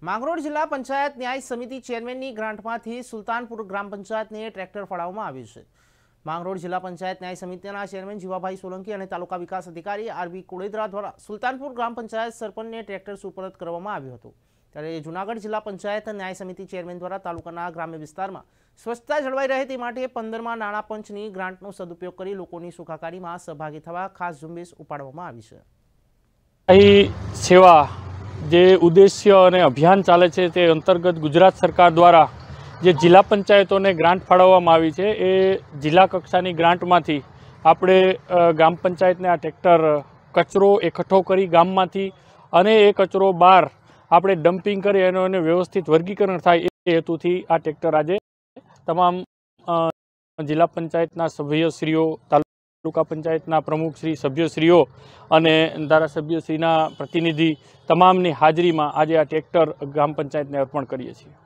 માંગરોળ જિલ્લા પંચાયત ન્યાય સમિતિ ચેરમેનની ગ્રાન્ટમાંથી સુલતાનપુર ગ્રામ પંચાયતને ટ્રેક્ટર ફાળવવામાં આવ્યું છે માંગરોળ જિલ્લા પંચાયત ન્યાય સમિતિના ચેરમેન જીવાભાઈ સોલંકી અને તાલુકા વિકાસ અધિકારી આરબી કોળેદરા દ્વારા સુલતાનપુર ગ્રામ પંચાયત સરપંચને ટ્રેક્ટર સુપરત કરવામાં આવ્યું હતું ત્યારે જૂનાગઢ જિલ્લા પંચાયત ન્યાય સમિતિ ચેરમેન દ્વારા તાલુકાના ગ્રામ્ય વિસ્તારમાં સ્વચ્છતા જળવાઈ રહે તે માટે પંદરમાં નાણાં પંચની ગ્રાન્ટનો સદુપયોગ કરી લોકોની સુખાકારીમાં સહભાગી થવા ખાસ ઝુંબેશ ઉપાડવામાં આવી છે અહીં સેવા જે ઉદ્દેશ્ય અને અભિયાન ચાલે છે તે અંતર્ગત ગુજરાત સરકાર દ્વારા જે જિલ્લા પંચાયતોને ગ્રાન્ટ ફાળવવામાં આવી છે એ જિલ્લા કક્ષાની ગ્રાન્ટમાંથી આપણે ગ્રામ પંચાયતને આ ટ્રેક્ટર કચરો એકઠો કરી ગામમાંથી અને એ કચરો બહાર આપણે ડમ્પિંગ કરી એનો એને વ્યવસ્થિત વર્ગીકરણ થાય એ હેતુથી આ ટ્રેક્ટર આજે તમામ જિલ્લા પંચાયતના સભ્યશ્રીઓ તાલુકા પંચાયતના પ્રમુખ શ્રી સભ્યશ્રીઓ અને ધારાસભ્યશ્રીના પ્રતિનિધિ તમામની હાજરીમાં આજે આ ટ્રેક્ટર ગ્રામ પંચાયતને અર્પણ કરીએ છીએ